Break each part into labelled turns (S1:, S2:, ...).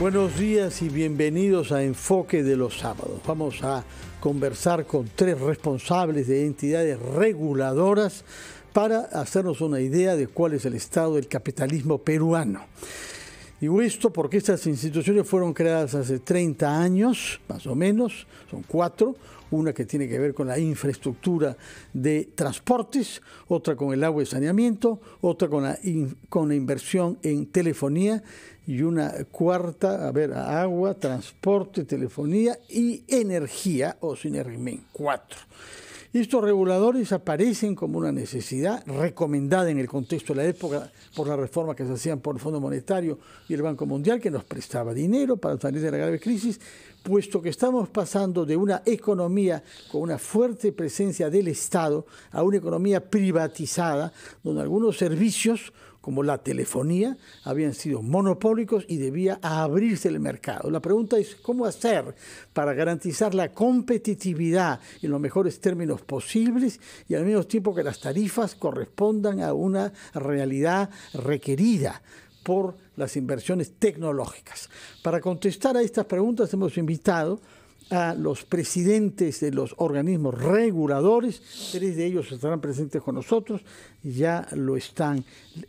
S1: Buenos días y bienvenidos a Enfoque de los Sábados. Vamos a conversar con tres responsables de entidades reguladoras para hacernos una idea de cuál es el estado del capitalismo peruano. Digo esto porque estas instituciones fueron creadas hace 30 años, más o menos, son cuatro, una que tiene que ver con la infraestructura de transportes, otra con el agua y saneamiento, otra con la, con la inversión en telefonía y una cuarta, a ver, agua, transporte, telefonía y energía o sinergia. cuatro. Estos reguladores aparecen como una necesidad recomendada en el contexto de la época por la reforma que se hacían por el Fondo Monetario y el Banco Mundial, que nos prestaba dinero para salir de la grave crisis, puesto que estamos pasando de una economía con una fuerte presencia del Estado a una economía privatizada, donde algunos servicios como la telefonía habían sido monopólicos y debía abrirse el mercado. La pregunta es cómo hacer para garantizar la competitividad en los mejores términos posibles y al mismo tiempo que las tarifas correspondan a una realidad requerida por las inversiones tecnológicas. Para contestar a estas preguntas hemos invitado a los presidentes de los organismos reguladores, tres de ellos estarán presentes con nosotros, ya lo están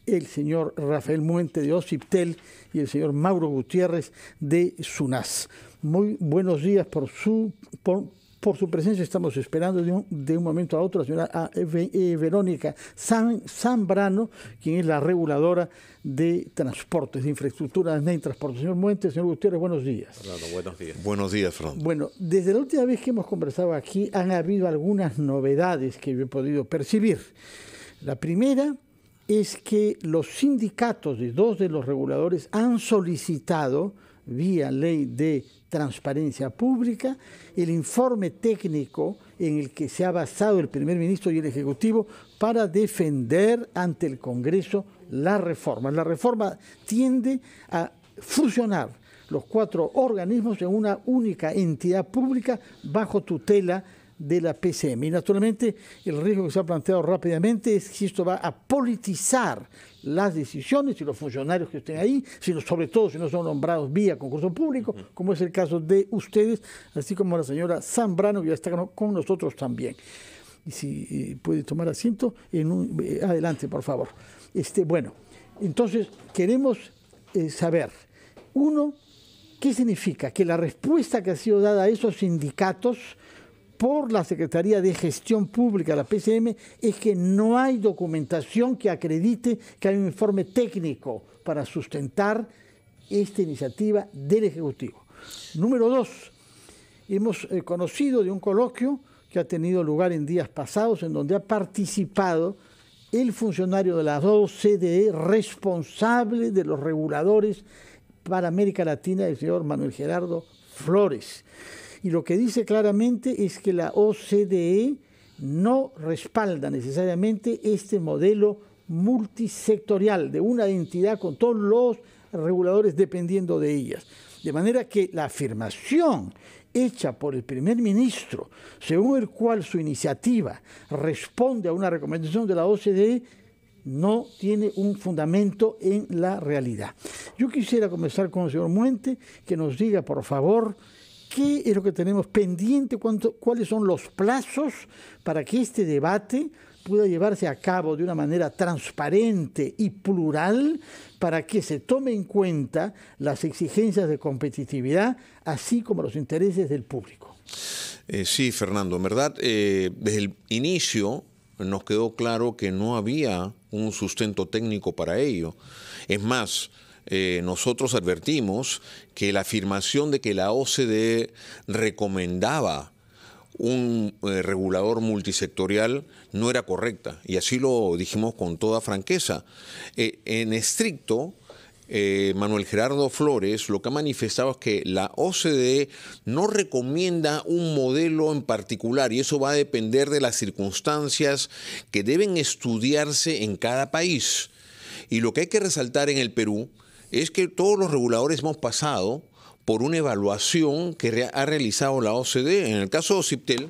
S1: el señor Rafael Muente de OCIPTEL y el señor Mauro Gutiérrez de SUNAS. Muy buenos días por su... Por, por su presencia. Estamos esperando de un, momento a otro la señora ah, eh, eh, Verónica Zambrano, quien es la reguladora de transportes, de infraestructuras de transporte. Señor Muentes, señor Gutiérrez, buenos días.
S2: buenos días. Buenos días,
S1: Bueno, desde la última vez que hemos conversado aquí han habido algunas novedades que yo he podido percibir. La primera es que los sindicatos de dos de los reguladores han solicitado vía ley de transparencia pública, el informe técnico en el que se ha basado el primer ministro y el Ejecutivo para defender ante el Congreso la reforma. La reforma tiende a fusionar los cuatro organismos en una única entidad pública bajo tutela de la PCM. Y naturalmente el riesgo que se ha planteado rápidamente es si esto va a politizar las decisiones y los funcionarios que estén ahí, sino, sobre todo si no son nombrados vía concurso público, como es el caso de ustedes, así como la señora Zambrano, que ya está con nosotros también. Y si eh, puede tomar asiento, eh, adelante, por favor. Este, bueno, entonces queremos eh, saber, uno, ¿qué significa? Que la respuesta que ha sido dada a esos sindicatos, por la Secretaría de Gestión Pública, la PCM, es que no hay documentación que acredite que hay un informe técnico para sustentar esta iniciativa del Ejecutivo. Número dos, hemos eh, conocido de un coloquio que ha tenido lugar en días pasados, en donde ha participado el funcionario de la OCDE responsable de los reguladores para América Latina, el señor Manuel Gerardo Flores. Y lo que dice claramente es que la OCDE no respalda necesariamente este modelo multisectorial de una entidad con todos los reguladores dependiendo de ellas. De manera que la afirmación hecha por el primer ministro, según el cual su iniciativa responde a una recomendación de la OCDE, no tiene un fundamento en la realidad. Yo quisiera comenzar con el señor Muente, que nos diga, por favor, qué es lo que tenemos pendiente, cuáles son los plazos para que este debate pueda llevarse a cabo de una manera transparente y plural para que se tome en cuenta las exigencias de competitividad, así como los intereses del público.
S2: Eh, sí, Fernando, en verdad, eh, desde el inicio nos quedó claro que no había un sustento técnico para ello. Es más, eh, nosotros advertimos que la afirmación de que la OCDE recomendaba un eh, regulador multisectorial no era correcta, y así lo dijimos con toda franqueza. Eh, en estricto, Manuel Gerardo Flores lo que ha manifestado es que la OCDE no recomienda un modelo en particular y eso va a depender de las circunstancias que deben estudiarse en cada país. Y lo que hay que resaltar en el Perú es que todos los reguladores hemos pasado por una evaluación que ha realizado la OCDE. En el caso de OCIPTEL,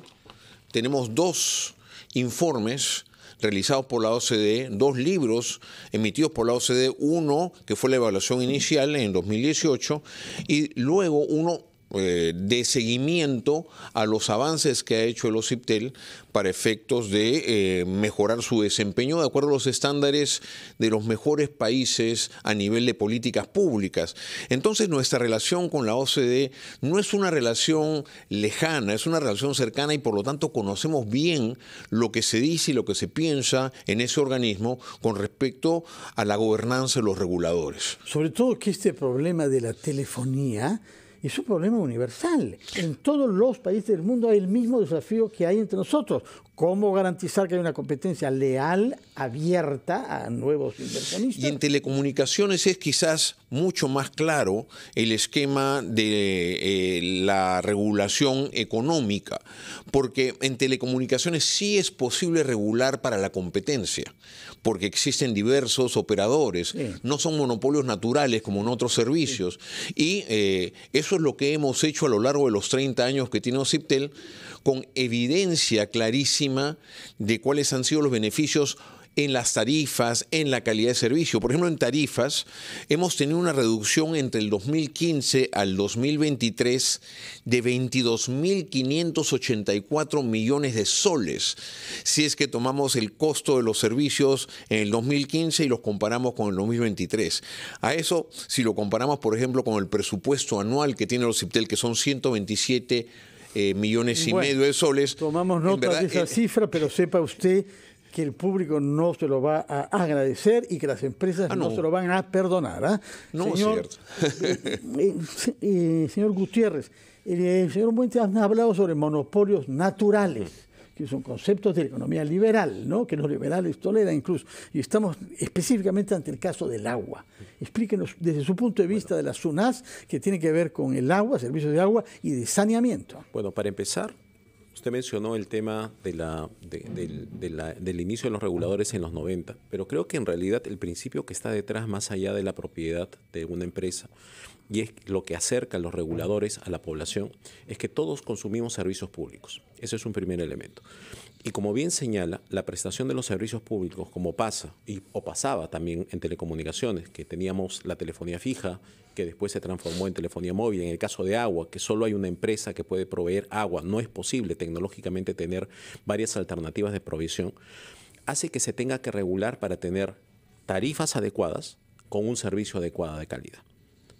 S2: tenemos dos informes realizados por la OCDE, dos libros emitidos por la OCDE, uno que fue la evaluación inicial en 2018 y luego uno eh, de seguimiento a los avances que ha hecho el OCIPTEL para efectos de eh, mejorar su desempeño de acuerdo a los estándares de los mejores países a nivel de políticas públicas. Entonces nuestra relación con la OCDE no es una relación lejana, es una relación cercana y por lo tanto conocemos bien lo que se dice y lo que se piensa en ese organismo con respecto a la gobernanza de los reguladores. Sobre todo que este problema
S1: de la telefonía y es un problema universal. En todos los países del mundo hay el mismo desafío que hay entre nosotros. ¿Cómo garantizar que hay una competencia leal, abierta a nuevos
S2: inversionistas? Y en telecomunicaciones es quizás mucho más claro el esquema de eh, la regulación económica, porque en telecomunicaciones sí es posible regular para la competencia, porque existen diversos operadores, no son monopolios naturales como en otros servicios, y eh, eso es lo que hemos hecho a lo largo de los 30 años que tiene OCIPTEL, con evidencia clarísima de cuáles han sido los beneficios en las tarifas, en la calidad de servicio. Por ejemplo, en tarifas hemos tenido una reducción entre el 2015 al 2023 de 22.584 millones de soles. Si es que tomamos el costo de los servicios en el 2015 y los comparamos con el 2023. A eso, si lo comparamos, por ejemplo, con el presupuesto anual que tiene los CIPTEL, que son 127 millones eh, millones y medio de soles. Tomamos nota de esa eh, cifra,
S1: pero sepa usted que el público no se lo va a agradecer y que las empresas ah, no. se lo van a perdonar. ¿ah? No, señor, es cierto. Eh, señor Gutiérrez, el señor Buente ha hablado sobre monopolios naturales que son conceptos de la economía liberal, ¿no? que los liberales toleran incluso. Y estamos específicamente ante el caso del agua. Explíquenos desde su punto de vista de las SUNAS, que tiene que ver con el agua, servicios de agua y de saneamiento.
S3: Bueno, para empezar, Usted mencionó el tema del, del, inicio de los reguladores en los 90, pero creo que en realidad el principio que está detrás, más allá de la propiedad de una empresa, y es lo que acerca a los reguladores a la población, es que todos consumimos servicios públicos. Ese es un primer elemento. Y como bien señala, la prestación de los servicios públicos, como pasa y, o pasaba también en telecomunicaciones, que teníamos la telefonía fija, que después se transformó en telefonía móvil, en el caso de agua, que solo hay una empresa que puede proveer agua, no es posible tecnológicamente tener varias alternativas de provisión, hace que se tenga que regular para tener tarifas adecuadas con un servicio adecuado de calidad.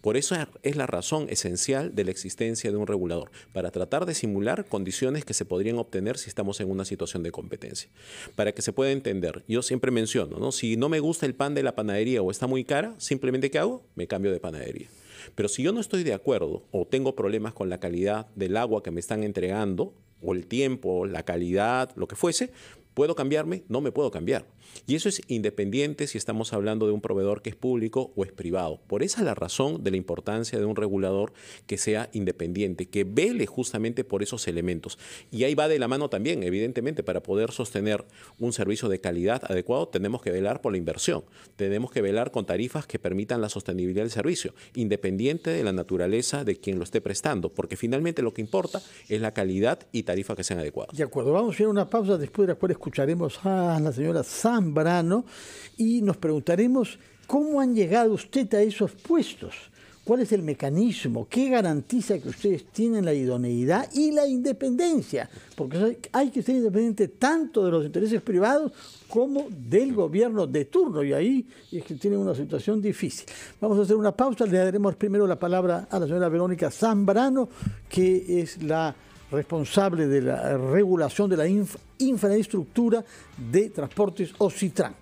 S3: Por eso es la razón esencial de la existencia de un regulador, para tratar de simular condiciones que se podrían obtener si estamos en una situación de competencia. Para que se pueda entender, yo siempre menciono, ¿no? si no me gusta el pan de la panadería o está muy cara, simplemente ¿qué hago? Me cambio de panadería. Pero si yo no estoy de acuerdo o tengo problemas con la calidad del agua que me están entregando, o el tiempo, la calidad, lo que fuese, ¿puedo cambiarme? No me puedo cambiar. Y eso es independiente si estamos hablando de un proveedor que es público o es privado. Por esa es la razón de la importancia de un regulador que sea independiente, que vele justamente por esos elementos. Y ahí va de la mano también, evidentemente, para poder sostener un servicio de calidad adecuado, tenemos que velar por la inversión, tenemos que velar con tarifas que permitan la sostenibilidad del servicio, independiente de la naturaleza de quien lo esté prestando, porque finalmente lo que importa es la calidad y tarifa que sean adecuadas.
S1: De acuerdo, vamos a ir a una pausa después de la cual escucharemos a la señora Zambrano y nos preguntaremos cómo han llegado usted a esos puestos. ¿Cuál es el mecanismo? ¿Qué garantiza que ustedes tienen la idoneidad y la independencia? Porque hay que ser independiente tanto de los intereses privados como del gobierno de turno. Y ahí es que tienen una situación difícil. Vamos a hacer una pausa. Le daremos primero la palabra a la señora Verónica Zambrano, que es la responsable de la regulación de la infraestructura de transportes OCITRAN.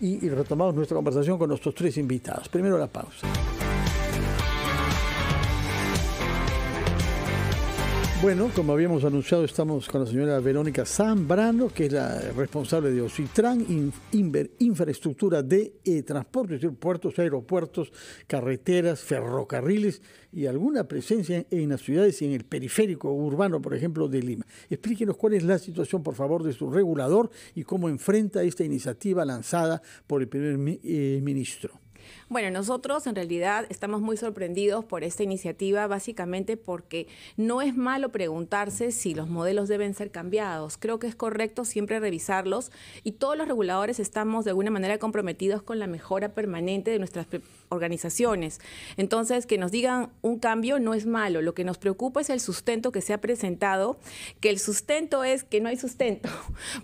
S1: Y, y retomamos nuestra conversación con nuestros tres invitados. Primero la pausa. Bueno, como habíamos anunciado, estamos con la señora Verónica Zambrano, que es la responsable de Ocitran, infraestructura de transporte, es decir, puertos, aeropuertos, carreteras, ferrocarriles y alguna presencia en, las ciudades y en el periférico urbano, por ejemplo, de Lima. Explíquenos cuál es la situación, por favor, de su regulador y cómo enfrenta esta iniciativa lanzada por el primer eh, ministro.
S4: Bueno, nosotros en realidad estamos muy sorprendidos por esta iniciativa básicamente porque no es malo preguntarse si los modelos deben ser cambiados. Creo que es correcto siempre revisarlos y todos los reguladores estamos de alguna manera comprometidos con la mejora permanente de nuestras organizaciones. Entonces, que nos digan un cambio no es malo. Lo que nos preocupa es el sustento que se ha presentado, que el sustento es que no hay sustento,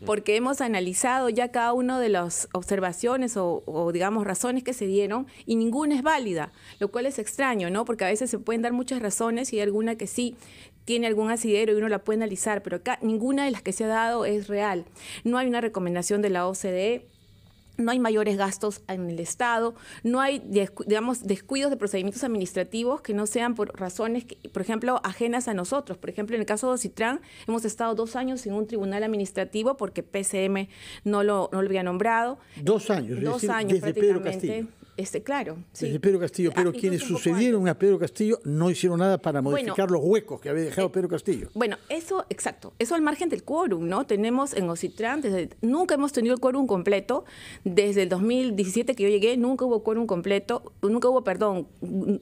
S4: porque hemos analizado ya cada una de las observaciones o, o digamos, razones que se dieron y ninguna es válida, lo cual es extraño, ¿no? Porque a veces se pueden dar muchas razones y hay alguna que sí tiene algún asidero y uno la puede analizar, pero acá ninguna de las que se ha dado es real. No hay una recomendación de la OCDE no hay mayores gastos en el Estado, no hay, digamos, descuidos de procedimientos administrativos que no sean por razones, por ejemplo, ajenas a nosotros. Por ejemplo, en el caso de Citran, hemos estado dos años sin un tribunal administrativo porque PCM no lo, había nombrado. Dos
S1: años, dos años prácticamente.
S4: Este, claro. Desde
S1: Pedro Castillo, ah, pero quienes sucedieron a Pedro Castillo no hicieron nada para modificar los huecos que había dejado eh, Pedro Castillo.
S4: Bueno, eso, exacto. Eso al margen del quórum, ¿no? Tenemos en Ocitran nunca hemos tenido el quórum completo. Desde el 2017 que yo llegué, nunca hubo quórum completo, nunca hubo, perdón,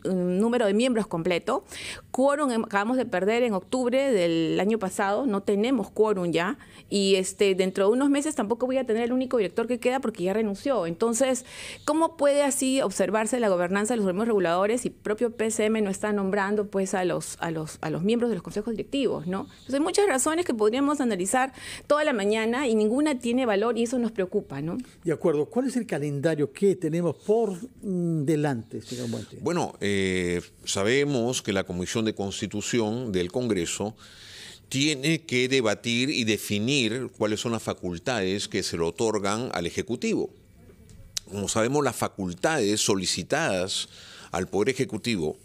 S4: número de miembros completo. Quórum em-, acabamos de perder en octubre del año pasado, no tenemos quórum ya. Y este, dentro de unos meses tampoco voy a tener el único director que queda porque ya renunció. Entonces, ¿cómo puede hacer? observarse la gobernanza de los organismos reguladores y propio PCM no está nombrando pues a los, a los, a los miembros de los consejos directivos, ¿no? Entonces hay muchas razones que podríamos analizar toda la mañana y ninguna tiene valor y eso nos preocupa, ¿no?
S1: De acuerdo. ¿Cuál es el calendario que tenemos por mm, delante, señor
S2: Bueno, eh, sabemos que la Comisión de Constitución del Congreso tiene que debatir y definir cuáles son las facultades que se le otorgan al Ejecutivo como sabemos, las facultades solicitadas al Poder Ejecutivo,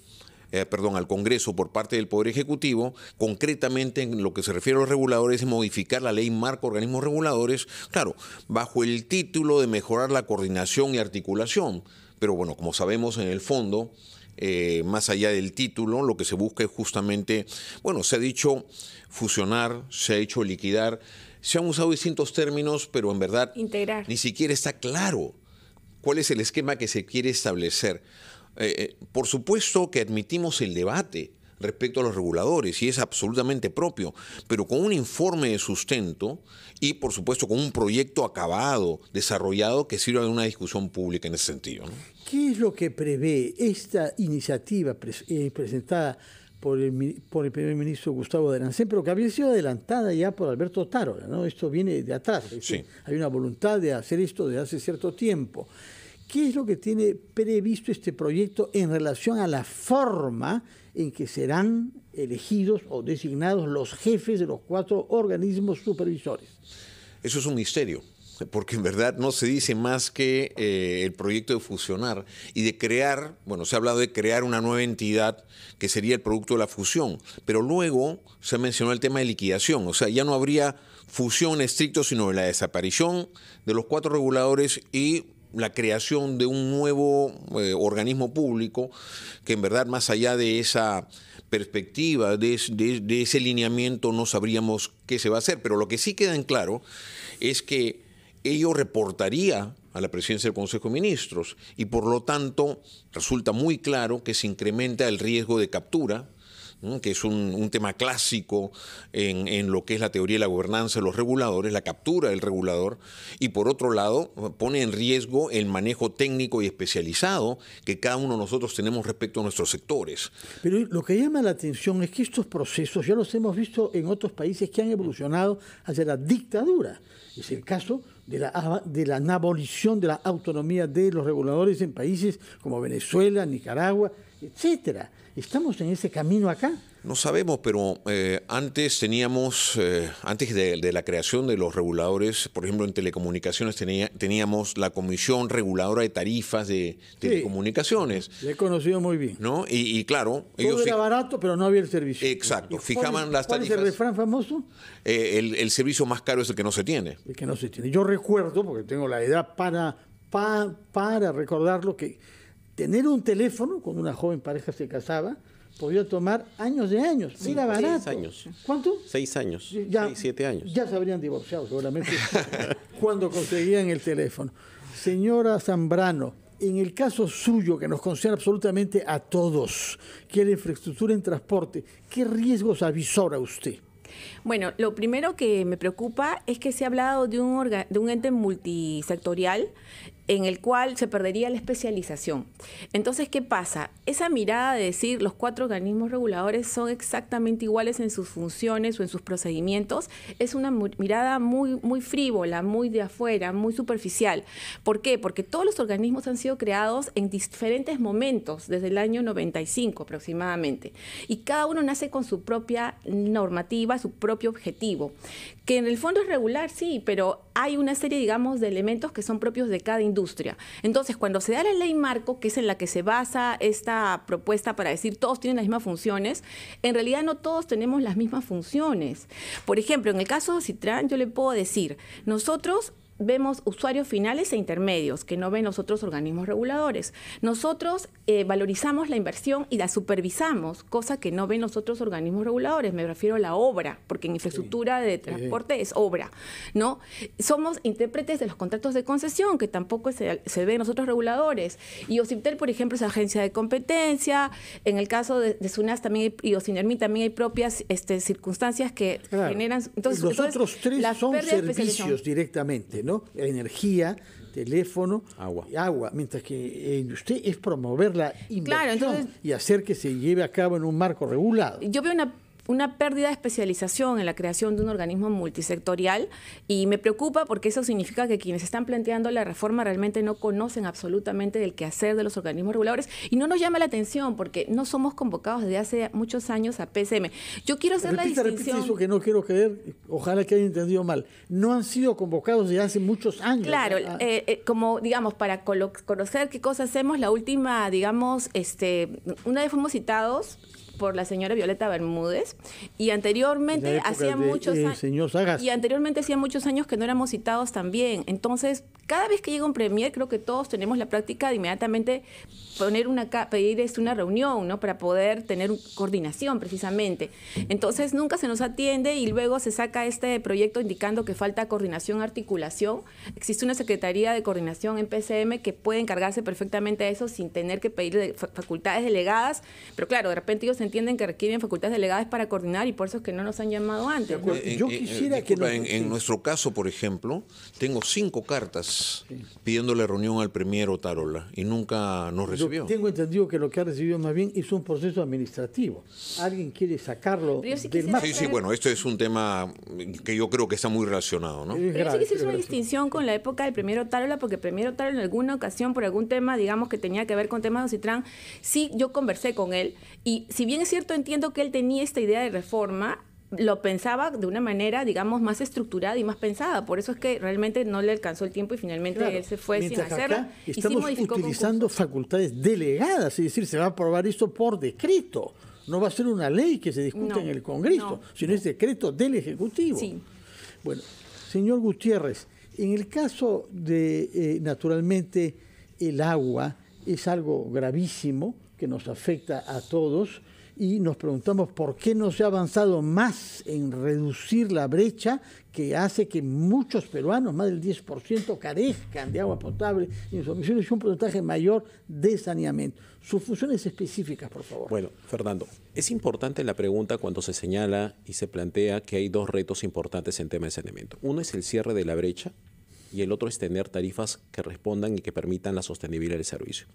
S2: eh, perdón, al Congreso por parte del Poder Ejecutivo, concretamente en lo que se refiere a los reguladores, es modificar la ley marco organismos reguladores, claro, bajo el título de mejorar la coordinación y articulación. Pero bueno, como sabemos, en el fondo, eh, más allá del título, lo que se busca es justamente, bueno, se ha dicho fusionar, se ha hecho liquidar, se han usado distintos términos, pero en verdad Integrar. ni siquiera está claro cuál es el esquema que se quiere establecer. Eh, eh, por supuesto que admitimos el debate respecto a los reguladores y es absolutamente propio, pero con un informe de sustento y por supuesto con un proyecto acabado, desarrollado que sirva de una discusión pública en ese sentido.
S1: ¿Qué es lo que prevé esta iniciativa eh, presentada por el, primer ministro Gustavo Arancén, pero que había sido adelantada ya por Alberto Taro, ¿no? Esto viene de atrás, hay una voluntad de hacer esto desde hace cierto tiempo. ¿Qué es lo que tiene previsto este proyecto en relación a la forma en que serán elegidos o designados los jefes de los cuatro
S2: organismos supervisores? Eso es un misterio porque en verdad no se dice más que eh, el proyecto de fusionar y de crear, bueno, se ha hablado de crear una nueva entidad que sería el producto de la fusión, pero luego se mencionó el tema de liquidación, o sea, ya no habría fusión estricto, sino la desaparición de los cuatro reguladores y la creación de un nuevo eh, organismo público que en verdad más allá de esa perspectiva, de, de, ese lineamiento, no sabríamos qué se va a hacer. Pero lo que sí queda en claro es que ello reportaría a la presidencia del Consejo de Ministros y por lo tanto resulta muy claro que se incrementa el riesgo de captura que es un, tema clásico en, en, lo que es la teoría de la gobernanza de los reguladores, la captura del regulador, y por otro lado pone en riesgo el manejo técnico y especializado que cada uno de nosotros tenemos respecto a nuestros sectores.
S1: Pero lo que llama la atención es que estos procesos ya los hemos visto en otros países que han evolucionado hacia la dictadura. Es el caso de la, de la abolición de la autonomía de los reguladores en países como Venezuela, Nicaragua, etcétera. Estamos en ese camino acá.
S2: No sabemos, pero eh, antes teníamos, eh, antes de, la creación de los reguladores, por ejemplo en telecomunicaciones tenía, teníamos la Comisión Reguladora de Tarifas de Telecomunicaciones.
S1: he conocido muy bien. ¿no?
S2: Y, claro, Todo Era barato, pero no había el servicio. Exacto, fijaban las tarifas. ¿Cuál es el refrán famoso? Eh, el, servicio más caro es el que no se tiene.
S1: El que no se tiene. Yo recuerdo, porque tengo la edad para, para, para recordarlo, que tener un teléfono, cuando una joven pareja se casaba, podía tomar años de años. Sí, Mira, Seis años. ¿Cuánto?
S3: Seis años. Ya, siete años.
S1: Ya se habrían divorciado seguramente cuando conseguían el teléfono. Señora Zambrano, en el caso suyo, que nos concierne absolutamente a todos, que es la infraestructura en transporte, ¿qué riesgos avisora usted?
S4: Bueno, lo primero que me preocupa es que se ha hablado de un, de un ente multisectorial en el cual se perdería la especialización. Entonces, ¿qué pasa? Esa mirada de decir los cuatro organismos reguladores son exactamente iguales en sus funciones o en sus procedimientos es una mirada muy, frívola, muy de afuera, muy superficial. ¿Por qué? Porque todos los organismos han sido creados en diferentes momentos, desde el año 95 aproximadamente, y cada uno nace con su propia normativa, su propio objetivo, que en el fondo es regular, sí, pero hay una serie, digamos, de elementos que son propios de cada industria. Entonces, cuando se da la ley marco, que es en la que se basa esta propuesta para decir todos tienen las mismas funciones, en realidad no todos tenemos las mismas funciones. Por ejemplo, en el caso de Citran, yo le puedo decir, nosotros vemos usuarios finales e intermedios que no ven los otros organismos reguladores. Nosotros eh, valorizamos la inversión y la supervisamos, cosa que no ven nosotros organismos reguladores. Me refiero a la obra, porque en infraestructura de transporte es obra, ¿no? Somos intérpretes de los contratos de concesión, que tampoco se, se ven los reguladores. Y OCITEL, por ejemplo, es agencia de competencia. En el caso de, de SUNAS también y OCINERMI también hay propias este, circunstancias que generan... Entonces, los otros tres
S1: son servicios directamente, Energía, teléfono, agua. Mientras que eh, usted es promover la
S4: inversión
S1: y hacer que se
S4: lleve a cabo en un marco regulado. Yo veo una una pérdida de especialización en la creación de un organismo multisectorial y me preocupa porque eso significa que quienes están planteando la reforma realmente no conocen absolutamente del quehacer de los organismos reguladores y no nos llama la atención porque no somos convocados desde hace muchos años a PSM. Yo quiero hacer la distinción... Repite eso
S1: que no quiero creer, ojalá que haya entendido mal. No han sido convocados desde hace muchos años. Claro, ah. eh,
S4: eh, como digamos, para conocer qué cosas hacemos, la última, digamos, este, una vez fuimos citados por la señora Violeta Bermúdez y anteriormente hacía muchos eh, años y anteriormente hacía muchos años que no éramos citados también. Entonces, cada vez que llega un premier, creo que todos tenemos la práctica de inmediatamente poner una, pedir este, una reunión, ¿no? Para poder tener coordinación, precisamente. Entonces, nunca se nos atiende y luego se saca este proyecto indicando que falta coordinación, articulación. Existe una Secretaría de Coordinación en PCM que puede encargarse perfectamente de eso sin tener que pedir facultades delegadas. Pero claro, de repente ellos entienden que requieren facultades delegadas para coordinar y por eso es que no nos han llamado antes. en
S2: nuestro caso, por ejemplo, tengo cinco cartas pidiéndole reunión al primero Otárola y nunca nos recibió.
S1: tengo entendido que lo que ha recibido más bien es un proceso administrativo. Alguien quiere sacarlo
S4: del Sí, bueno,
S2: esto es un tema que yo creo que está muy relacionado, ¿no? Pero sí que es una
S4: distinción con la época del primero Otárola, porque el premier Otárola en alguna ocasión, por algún tema, digamos, que tenía que ver con temas de Ocitrán, sí, yo conversé con él y si bien es cierto, entiendo que él tenía esta idea de reforma, lo pensaba de una manera, digamos, más estructurada y más pensada. Por eso es que realmente no le alcanzó el tiempo y finalmente él se fue sin hacerlo. estamos utilizando
S1: facultades delegadas, es decir, se va a aprobar esto por decreto. No va a ser una ley que se discute en el Congreso, sino es decreto del Ejecutivo. Bueno, señor Gutiérrez, en el caso de, eh, naturalmente, el agua es algo gravísimo que nos afecta a todos y nos preguntamos por qué no se ha avanzado más en reducir la brecha que hace que muchos peruanos, más del 10%, carezcan de agua potable y en sus emisiones un porcentaje mayor de saneamiento. Sus funciones específicas, por favor. Bueno,
S3: Fernando, es importante la pregunta cuando se señala y se plantea que hay dos retos importantes en tema de saneamiento. Uno es el cierre de la brecha, y el otro es tener tarifas que respondan y que permitan la sostenibilidad del servicio.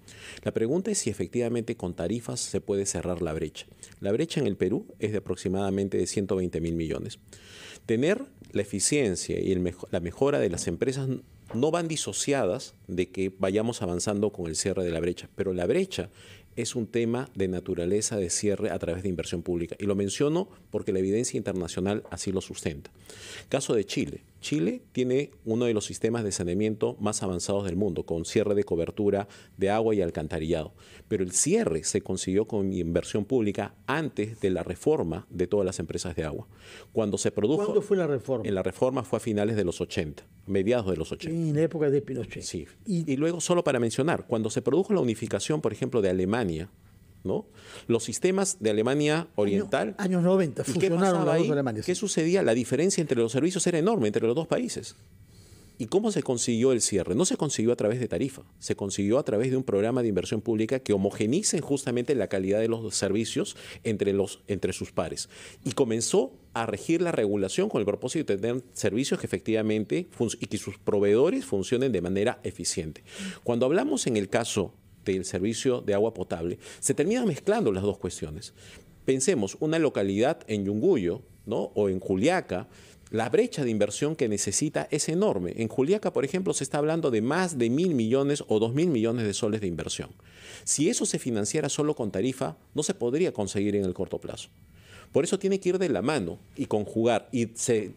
S3: La pregunta es si efectivamente con tarifas se puede cerrar la brecha. La brecha en el Perú es de aproximadamente de 120 mil millones. Tener la eficiencia y la mejora de las empresas no van disociadas de que vayamos avanzando con el cierre de la brecha, pero la brecha es un tema de naturaleza de cierre a través de inversión pública. Y lo menciono porque la evidencia internacional así lo sustenta. Caso de Chile. Chile tiene uno de los sistemas de saneamiento más avanzados del mundo, con cierre de cobertura de agua y alcantarillado. Pero el cierre se consiguió con inversión pública antes de la reforma de todas las empresas de agua. Cuando se produjo... ¿Cuándo fue la reforma? En la reforma fue a finales de los 80, mediados de los 80. En la época de Pinochet. y luego, solo para mencionar, cuando se produjo la unificación, por ejemplo, de Alemania, ¿no? Los sistemas de Alemania Oriental.
S1: años 90, funcionaron
S3: ¿Qué sucedía? La diferencia entre los servicios era enorme entre los dos países. ¿Y cómo se consiguió el cierre? No se consiguió a través de tarifa, se consiguió a través de un programa de inversión pública que homogenice justamente la calidad de los servicios entre, los, entre sus pares. Y comenzó a regir la regulación con el propósito de tener servicios que efectivamente y que sus proveedores funcionen de manera eficiente. Cuando hablamos en el caso del servicio de agua potable, se terminan mezclando las dos cuestiones. Pensemos, una localidad en Yunguyo o en Juliaca, la brecha de inversión que necesita es enorme. En Juliaca, por ejemplo, se está hablando de más de mil millones o dos mil millones de soles de inversión. Si eso se financiara solo con tarifa, no se podría conseguir en el corto plazo. Por eso tiene que ir de la mano y conjugar y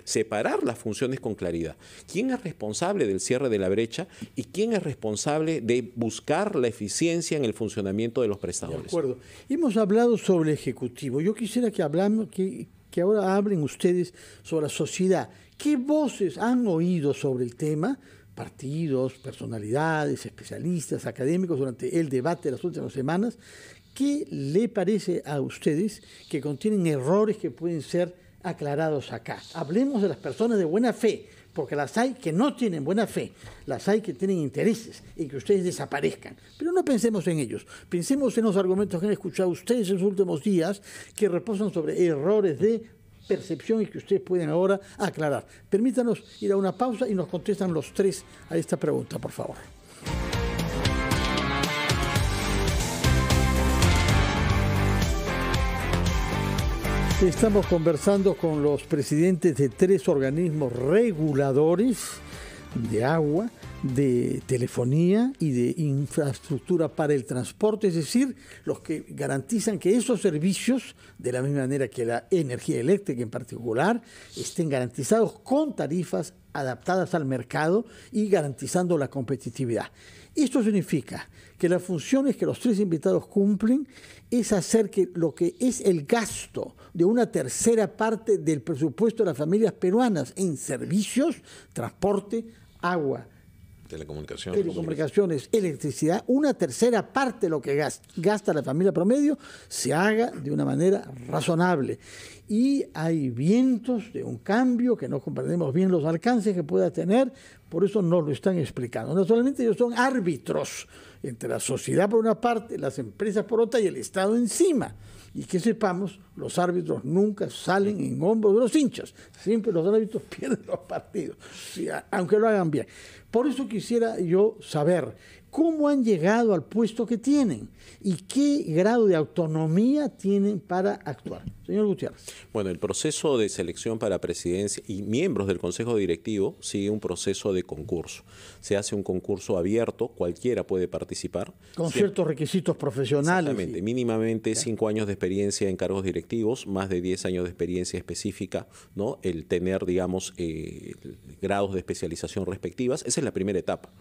S3: separar las funciones con claridad. ¿Quién es responsable del cierre de la brecha y quién es responsable de buscar la eficiencia en el funcionamiento de los prestadores? De acuerdo.
S1: Hemos hablado sobre el ejecutivo. Yo quisiera que que ahora hablen ustedes sobre la sociedad. ¿Qué voces han oído sobre el tema? partidos, personalidades, especialistas, académicos durante el debate de las últimas semanas ¿Qué le parece a ustedes que contienen errores que pueden ser aclarados acá? Hablemos de las personas de buena fe, porque las hay que no tienen buena fe, las hay que tienen intereses y que ustedes desaparezcan. Pero no pensemos en ellos, pensemos en los argumentos que han escuchado ustedes en los últimos días que reposan sobre errores de percepción y que ustedes pueden ahora aclarar. Permítanos ir a una pausa y nos contestan los tres a esta pregunta, por favor. Estamos conversando con los presidentes de tres organismos reguladores de agua de telefonía y de infraestructura para el transporte, es decir, los que garantizan que esos servicios, de la misma manera que la energía eléctrica en particular, estén garantizados con tarifas adaptadas al mercado y garantizando la competitividad. Esto significa que las funciones que los tres invitados cumplen es hacer que lo que es el gasto de una tercera parte del presupuesto de las familias peruanas en servicios, transporte, agua,
S2: Telecomunicaciones.
S1: Telecomunicaciones, electricidad, una tercera parte de lo que gasta la familia promedio se haga de una manera razonable. Y hay vientos de un cambio que no comprendemos bien los alcances que pueda tener, por eso no lo están explicando. Naturalmente ellos son árbitros entre la sociedad por una parte, las empresas por otra y el Estado encima. Y que sepamos, los árbitros nunca salen en hombros de los hinchas. Siempre los árbitros pierden los partidos, aunque lo hagan bien. Por eso quisiera yo saber cómo han llegado al puesto que tienen y qué grado de autonomía tienen para actuar. Señor Gutiérrez.
S3: Bueno, el proceso de selección para presidencia y miembros del Consejo Directivo sigue un proceso de concurso. Se hace un concurso abierto, cualquiera puede participar. Con ciertos
S1: requisitos profesionales.
S3: mínimamente cinco años de experiencia en cargos directivos, más de diez años de experiencia específica, ¿no? El tener, digamos, eh, grados de especialización respectivas. Esa es la primera etapa,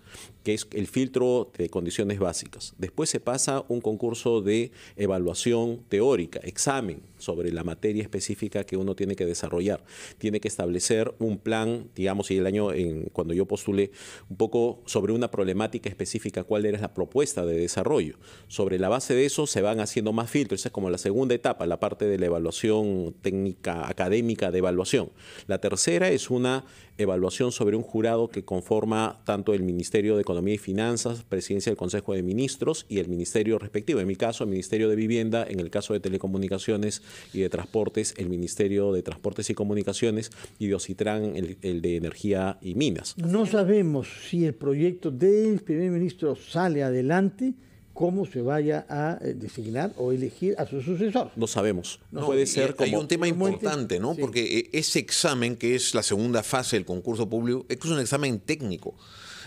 S3: que es el filtro de condiciones básicas. Después se pasa un concurso de evaluación teórica, examen sobre la materia específica que uno tiene que desarrollar. Tiene que establecer un plan, digamos, y el año en, cuando yo postulé, un poco sobre una problemática específica, cuál era la propuesta de desarrollo. Sobre la base de eso se van haciendo más filtros. Esa es como la segunda etapa, la parte de la evaluación técnica académica de evaluación. La tercera es una evaluación sobre un jurado que conforma tanto el Ministerio de Economía y Finanzas, Presidencia del Consejo de Ministros y el Ministerio respectivo. En mi caso, el Ministerio de Vivienda, en el caso de Telecomunicaciones y de Transportes, el Ministerio de Transportes y Comunicaciones y de Ocitran, el, el de Energía y Minas.
S1: No sabemos si el proyecto del primer ministro sale adelante cómo se vaya a eh, designar o elegir a su sucesor.
S2: No sabemos. No, Puede ser como... Hay un tema importante, ¿no? Porque eh, ese examen, que es la segunda fase del concurso público, es un examen técnico.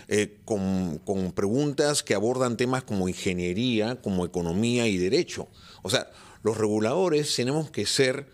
S2: Eh, con, preguntas que abordan temas como ingeniería, como economía y derecho. O sea, los reguladores tenemos que ser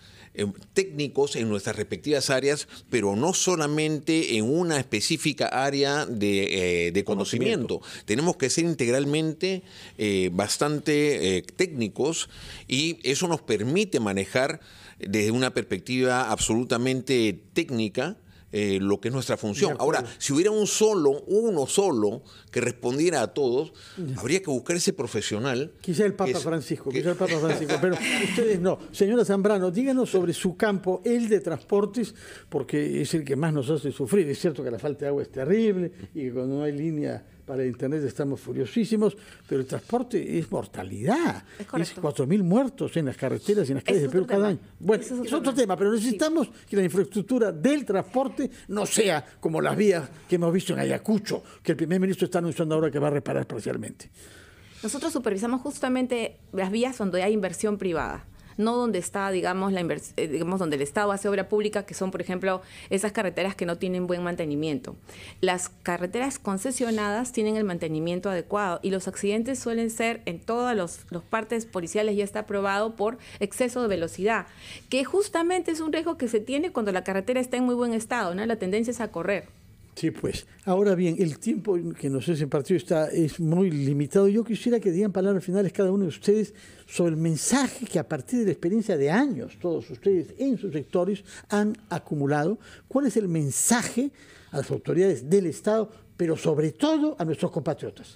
S2: técnicos en nuestras respectivas áreas, pero no solamente en una específica área de, eh, conocimiento. Tenemos que ser integralmente eh, bastante eh, técnicos y eso nos permite manejar desde una perspectiva absolutamente técnica eh, lo que es nuestra función. Ahora, si hubiera un solo, uno solo, que respondiera a todos, habría que buscar ese profesional.
S1: Quizá el Papa Francisco, quizá el Papa Francisco, pero ustedes no. Señora Zambrano, díganos sobre su campo, el de transportes, porque es el que más nos hace sufrir. Es cierto que la falta de agua es terrible y que cuando no hay línea para Internet estamos furiosísimos, pero el transporte es mortalidad. Es, es 4.000 muertos en las carreteras y en las calles de Perú cada año. Bueno, es otro, tema. pero necesitamos que la infraestructura del transporte no sea como las vías que hemos visto en Ayacucho, que el primer ministro está anunciando ahora que va a reparar parcialmente.
S4: Nosotros supervisamos justamente las vías donde hay inversión privada no donde está, digamos, la eh, digamos, donde el Estado hace obra pública, que son, por ejemplo, esas carreteras que no tienen buen mantenimiento. Las carreteras concesionadas tienen el mantenimiento adecuado y los accidentes suelen ser en todas las partes policiales ya está aprobado por exceso de velocidad, que justamente es un riesgo que se tiene cuando la carretera está en muy buen estado, ¿no? La tendencia es a correr.
S1: Sí, pues. Ahora bien, el tiempo que nos es impartido está, es muy limitado. Yo quisiera que dieran palabras finales cada uno de ustedes sobre el mensaje que a partir de la experiencia de años todos ustedes en sus sectores han acumulado. ¿Cuál es el mensaje a las autoridades del Estado pero sobre todo a nuestros compatriotas.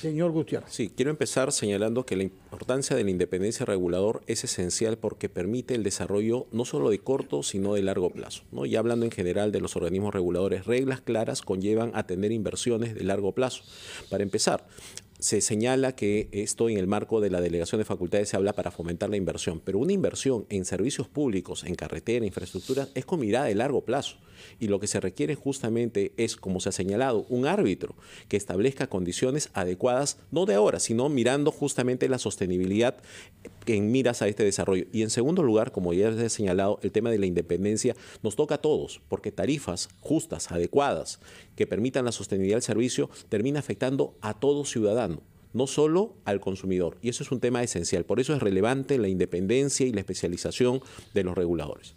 S1: Señor Gutiérrez.
S3: Sí, quiero empezar señalando que la importancia de la independencia regulador es esencial porque permite el desarrollo no solo de corto, sino de largo plazo. ¿no? Y hablando en general de los organismos reguladores, reglas claras conllevan a tener inversiones de largo plazo. Para empezar, se señala que esto en el marco de la delegación de facultades se habla para fomentar la inversión, pero una inversión en servicios públicos, en carretera, infraestructura, es con mirada de largo plazo. Y lo que se requiere justamente es, como se ha señalado, un árbitro que establezca condiciones adecuadas, no de ahora, sino mirando justamente la sostenibilidad en miras a este desarrollo. Y en segundo lugar, como ya les he señalado, el tema de la independencia nos toca a todos, porque tarifas justas, adecuadas, que permitan la sostenibilidad del servicio termina afectando a todo ciudadano no solo al consumidor. Y eso es un tema esencial. Por eso es relevante la independencia y la
S2: especialización de los reguladores.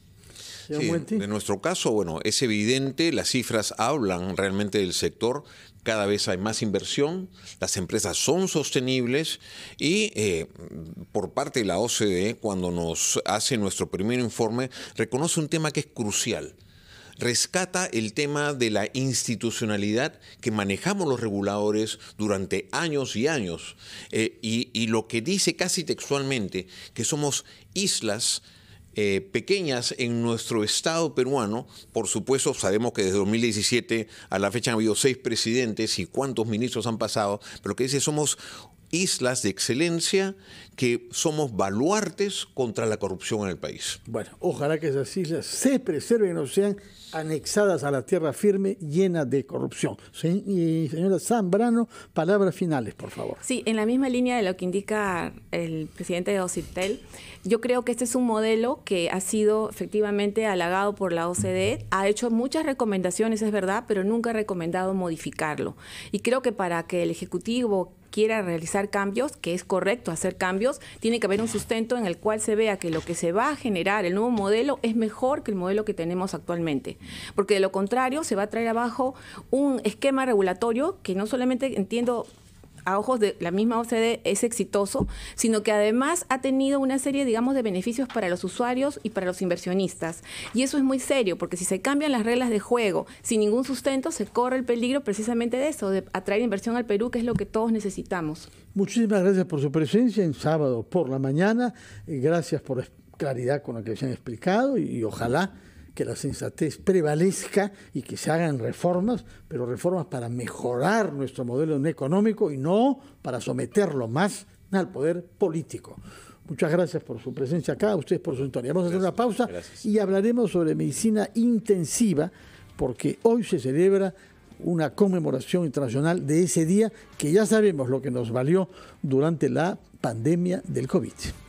S2: en nuestro caso, bueno, es evidente, las cifras hablan realmente del sector, cada vez hay más inversión, las empresas son sostenibles y eh, por parte de la OCDE, cuando nos hace nuestro primer informe, reconoce un tema que es crucial, rescata el tema de la institucionalidad que manejamos los reguladores durante años y años, eh, y, lo que dice casi textualmente, que somos islas eh, pequeñas en nuestro Estado peruano. Por supuesto, sabemos que desde 2017 a la fecha han habido seis presidentes y cuántos ministros han pasado, pero que dice somos islas de excelencia que somos baluartes contra la corrupción en el país. Bueno,
S1: ojalá que esas islas se preserven o sean anexadas a la tierra firme llena de corrupción. señora Zambrano, palabras finales, por favor.
S4: Sí, en la misma línea de lo que indica el presidente de OCITEL, yo creo que este es un modelo que ha sido efectivamente halagado por la OCDE, ha hecho muchas recomendaciones, es verdad, pero nunca ha recomendado modificarlo. Y creo que para que el Ejecutivo quiera realizar cambios, que es correcto hacer cambios, tiene que haber un sustento en el cual se vea que lo que se va a generar, el nuevo modelo, es mejor que el modelo que tenemos actualmente. Porque de lo contrario, se va a traer abajo un esquema regulatorio que no solamente entiendo a ojos de la misma OCDE es exitoso, sino que además ha tenido una serie, digamos, de beneficios para los usuarios y para los inversionistas. Y eso es muy serio, porque si se cambian las reglas de juego sin ningún sustento, se corre el peligro precisamente de eso, de atraer inversión al Perú, que es lo que todos necesitamos.
S1: Muchísimas gracias por su presencia en sábado por la mañana. Eh, gracias por la claridad con la que se han explicado y, y ojalá que la sensatez prevalezca y que se hagan reformas, pero reformas para mejorar nuestro modelo económico y no para someterlo más al poder político. Muchas gracias por su presencia acá, a ustedes por su historia. Vamos a hacer una pausa y hablaremos sobre medicina intensiva, porque hoy se celebra una conmemoración internacional de ese día que ya sabemos lo que nos valió durante la pandemia del COVID.